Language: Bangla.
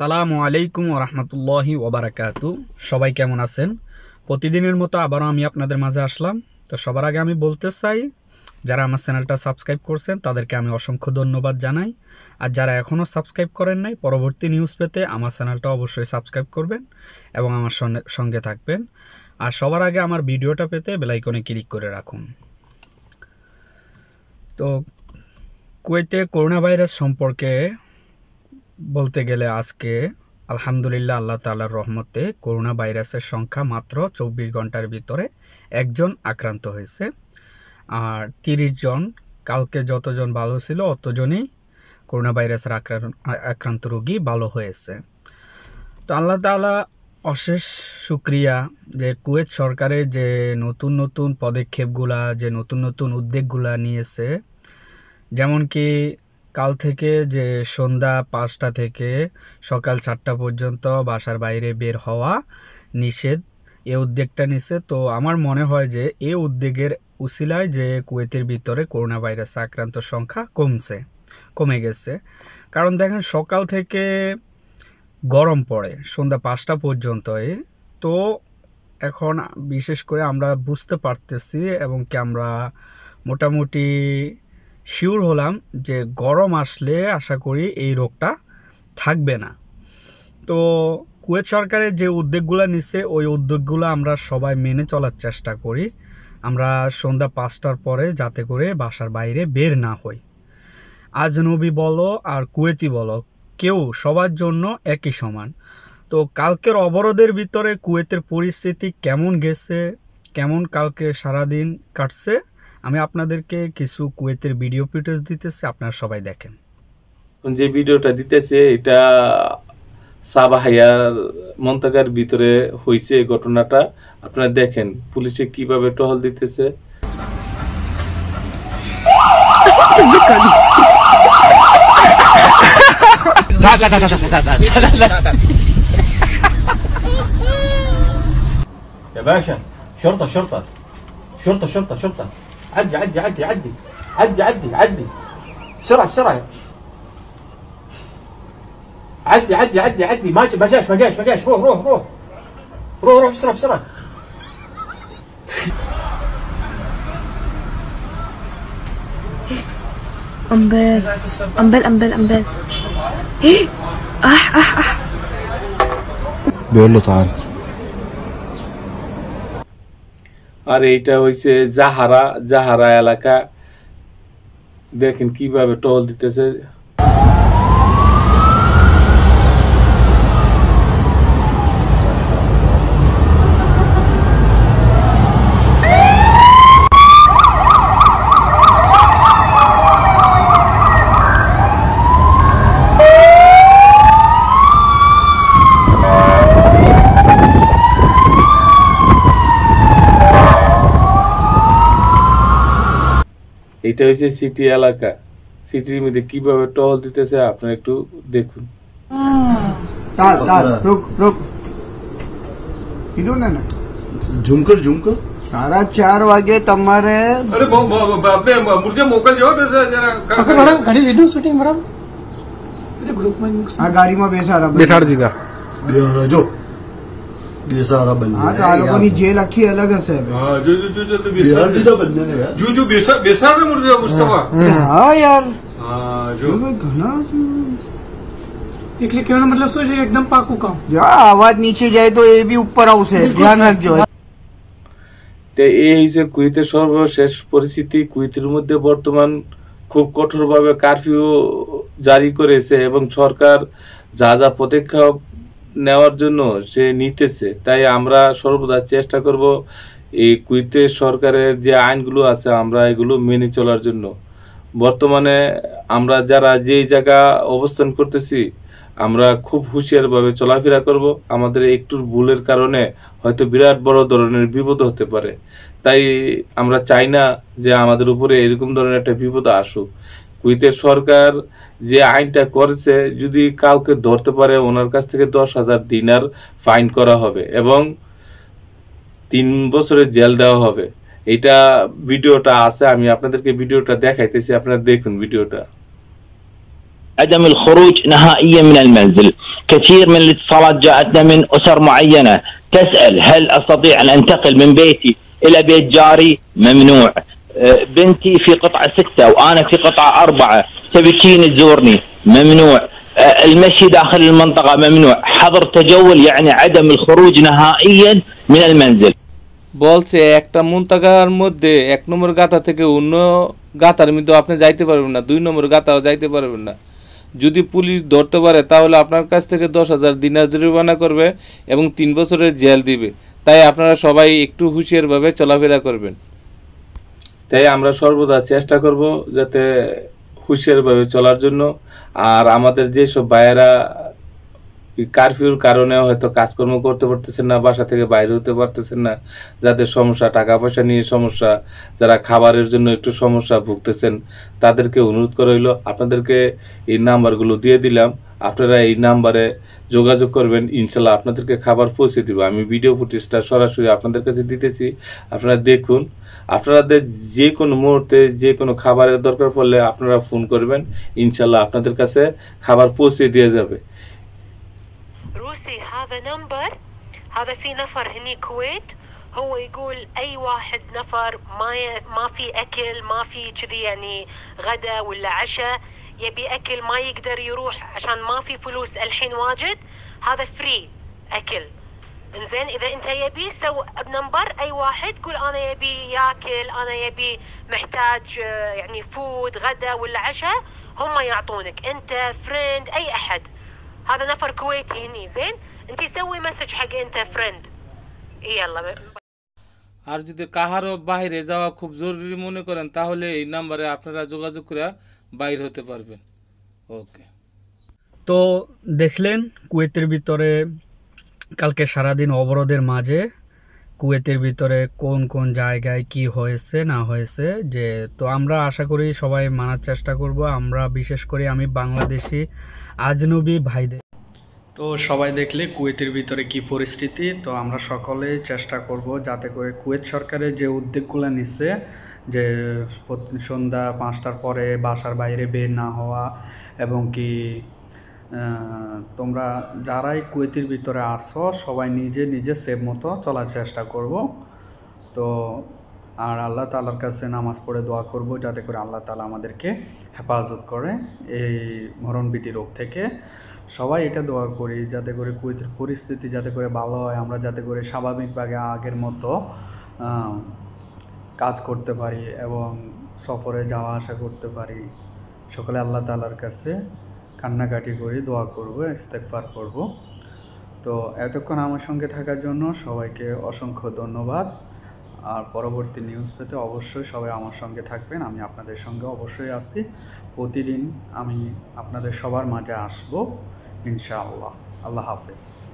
সালামু আলাইকুম রহমতুল্লাহি ওবরাকাত সবাই কেমন আছেন প্রতিদিনের মতো আবারও আমি আপনাদের মাঝে আসলাম তো সবার আগে আমি বলতে চাই যারা আমার চ্যানেলটা সাবস্ক্রাইব করছেন তাদেরকে আমি অসংখ্য ধন্যবাদ জানাই আর যারা এখনও সাবস্ক্রাইব করেন নাই পরবর্তী নিউজ পেতে আমার চ্যানেলটা অবশ্যই সাবস্ক্রাইব করবেন এবং আমার সঙ্গে থাকবেন আর সবার আগে আমার ভিডিওটা পেতে বেলাইকনে ক্লিক করে রাখুন তো কুয়েতে করোনা ভাইরাস সম্পর্কে বলতে গেলে আজকে আলহামদুলিল্লাহ আল্লাহ তালার রহমতে করোনা ভাইরাসের সংখ্যা মাত্র চব্বিশ ঘন্টার ভিতরে একজন আক্রান্ত হয়েছে আর তিরিশ জন কালকে যতজন ভালো ছিল অতজনই করোনা ভাইরাসের আক্রান্ত রোগী ভালো হয়েছে তো আল্লাহ তালা অশেষ সুক্রিয়া যে কুয়েত সরকারের যে নতুন নতুন পদক্ষেপগুলা যে নতুন নতুন উদ্যোগগুলা নিয়েছে যেমন কি কাল থেকে যে সন্ধ্যা পাঁচটা থেকে সকাল চারটা পর্যন্ত বাসার বাইরে বের হওয়া নিষেধ এ উদ্যোগটা নিছে তো আমার মনে হয় যে এ উদ্যোগের উশিলায় যে কুয়েতের ভিতরে করোনা ভাইরাস আক্রান্ত সংখ্যা কমছে কমে গেছে কারণ দেখেন সকাল থেকে গরম পড়ে সন্ধ্যা পাঁচটা পর্যন্তই তো এখন বিশেষ করে আমরা বুঝতে পারতেছি এবং কি আমরা মোটামুটি শিওর হলাম যে গরম আসলে আশা করি এই রোগটা থাকবে না তো কুয়েত সরকারের যে উদ্যোগগুলো নিছে ওই উদ্যোগগুলো আমরা সবাই মেনে চলার চেষ্টা করি আমরা সন্ধ্যা পাঁচটার পরে যাতে করে বাসার বাইরে বের না হই আজনবী বলো আর কুয়েতি বলো কেউ সবার জন্য একই সমান তো কালকের অবরোধের ভিতরে কুয়েতের পরিস্থিতি কেমন গেছে কেমন কালকে সারাদিন কাটছে আমি আপনাদেরকে কিছু কুয়েতের ভিডিও ফুটেজ দিতেছি আপনারা সবাই দেখেন যে ভিডিওটা দিতেছে এটা সাবাহিয়ার মন্তাকার ভিতরে হয়েছে ঘটনাটা আপনারা দেখেন পুলিশে কিভাবে টহল দিতেছে يا باشا شرطة شرطة شرطة عدي عدي عدي عدي عدي عدي عدي بسرعة بسرعة عدي عدي عدي عدي ما ما جاش ما جاش ما جاش روح روح روح روح روح بسرعة بسرعة أمبل أمبل أمبل أمبل إيه أح أح أح بيقول له تعال আর এইটা হইছে জাহারা জাহারা এলাকা দেখেন কিভাবে টল দিতেছে এটা হইছে সিটি এলাকা সিটির মধ্যে কিভাবে টোল দিতেছে আপনারা একটু দেখুন দা দা রুক রুক ইدون না না জুমকর জুমকর 4:30 বাজে তোমার আরে বাবা মুরগি মকল যেও বেছারা করা ভিডিও শুটিং মারাম আরে রুক মাইক্স আর গাড়িমা বেছারা বেঠার দিগা বেহরা যাও ये सारा बनना है तो की जेल अखी अलग है जो जो जो છે એકદમ এই কুয়েতের সর্বশেষ পরিস্থিতি কুয়েতের মধ্যে বর্তমান খুব কঠোরভাবে কারফিউ জারি করেছে এবং সরকার যা যা পদক্ষেপ নেওয়ার জন্য সে নিতেছে তাই আমরা সর্বদা চেষ্টা করব এই কুইতে সরকারের যে আইনগুলো আছে আমরা এগুলো মেনে চলার জন্য বর্তমানে আমরা যারা যেই জায়গা অবস্থান করতেছি আমরা খুব হুঁশিয়ারভাবে চলাফেরা করব আমাদের একটু ভুলের কারণে হয়তো বিরাট বড় ধরনের বিপদ হতে পারে তাই আমরা চাই না যে আমাদের উপরে এরকম ধরনের একটা বিপদ আসুক কুইতে সরকার যে আইনটা করেছে যদি কাউকে ধরতে পারে ওনার কাছ থেকে দশ হাজার দিনার ফাইন করা হবে এবং তিন বছরের জেল দেওয়া হবে এটা ভিডিওটা আছে আমি আপনাদেরকে ভিডিওটা দেখাইতেছি আপনারা দেখুন ভিডিওটা عدم الخروج نهائيا من المنزل كثير من الاتصالات جاءتنا من أسر معينة تسأل هل أستطيع أن أنتقل من بيتي إلى بيت جاري ممنوع بنتي في قطعة ستة وأنا في قطعة أربعة تبكين تزورني ممنوع المشي داخل المنطقة ممنوع حظر تجول يعني عدم الخروج نهائيا من المنزل বলছে একটা মুন্তাগার মধ্যে এক নম্বর গাতা থেকে অন্য গাতার মধ্যে আপনি যাইতে পারবেন না দুই নম্বর গাতাও যাইতে পারবেন না যদি পুলিশ ধরতে পারে তাহলে আপনার কাছ থেকে দশ হাজার দিনার জরিমানা করবে এবং তিন বছরের জেল দিবে তাই আপনারা সবাই একটু হুঁশিয়ারভাবে চলাফেরা করবেন তাই আমরা সর্বদা চেষ্টা করব যাতে হুঁশিয়ারভাবে চলার জন্য আর আমাদের যেসব ভাইয়েরা কারফিউর কারণে হয়তো কাজকর্ম করতে পারতেছেন না বাসা থেকে বাইরে হতে পারতেছেন না যাদের সমস্যা টাকা পয়সা নিয়ে সমস্যা যারা খাবারের জন্য একটু সমস্যা ভুগতেছেন তাদেরকে অনুরোধ করা হইলো আপনাদেরকে এই নাম্বারগুলো দিয়ে দিলাম আপনারা এই নাম্বারে যোগাযোগ করবেন ইনশাল্লাহ আপনাদেরকে খাবার পৌঁছে দিব আমি ভিডিও ফুটেজটা সরাসরি আপনাদের কাছে দিতেছি আপনারা দেখুন আপনাদের যে কোনো মুহূর্তে যে কোনো খাবারের দরকার পড়লে আপনারা ফোন করবেন ইনশাল্লাহ আপনাদের কাছে খাবার পৌঁছে দিয়ে যাবে روسي هذا نمبر هذا في نفر هني كويت هو يقول اي واحد نفر ما ي... ما في اكل ما في كذي يعني غدا ولا عشاء يبي اكل ما يقدر يروح عشان ما في فلوس الحين واجد هذا فري اكل انزين اذا انت يبي سو بنمبر اي واحد قول انا يبي ياكل انا يبي محتاج آه، يعني فود غدا ولا عشاء هم يعطونك انت فريند اي احد هذا نفر كويتي هني زين انت سوي مسج حق انت فريند يلا আর যদি কাহারও বাইরে যাওয়া খুব জরুরি মনে করেন তাহলে এই নাম্বারে আপনারা যোগাযোগ করে বাইর হতে পারবেন ওকে তো দেখলেন কুয়েতের ভিতরে কালকে সারাদিন অবরোধের মাঝে কুয়েতের ভিতরে কোন কোন জায়গায় কি হয়েছে না হয়েছে যে তো আমরা আশা করি সবাই মানার চেষ্টা করব আমরা বিশেষ করে আমি বাংলাদেশি আজনবী ভাইদের তো সবাই দেখলে কুয়েতের ভিতরে কি পরিস্থিতি তো আমরা সকলে চেষ্টা করব যাতে করে কুয়েত সরকারের যে উদ্যোগগুলো নিচ্ছে যে সন্ধ্যা পাঁচটার পরে বাসার বাইরে বের না হওয়া এবং কি তোমরা যারাই কুয়েতির ভিতরে আসো সবাই নিজে নিজে সেভ মতো চলার চেষ্টা করব তো আর আল্লাহ তালার কাছে নামাজ পড়ে দোয়া করব যাতে করে আল্লাহ তালা আমাদেরকে হেফাজত করে এই মরণবিধি রোগ থেকে সবাই এটা দোয়া করি যাতে করে কুয়েতের পরিস্থিতি যাতে করে ভালো হয় আমরা যাতে করে স্বাভাবিকভাবে আগের মতো কাজ করতে পারি এবং সফরে যাওয়া আসা করতে পারি সকলে আল্লাহ তালার কাছে কান্নাকাটি করি দোয়া করব ইস্তেকফার করব তো এতক্ষণ আমার সঙ্গে থাকার জন্য সবাইকে অসংখ্য ধন্যবাদ আর পরবর্তী নিউজ পেতে অবশ্যই সবাই আমার সঙ্গে থাকবেন আমি আপনাদের সঙ্গে অবশ্যই আসি প্রতিদিন আমি আপনাদের সবার মাঝে আসব ইনশাআল্লাহ আল্লাহ হাফেজ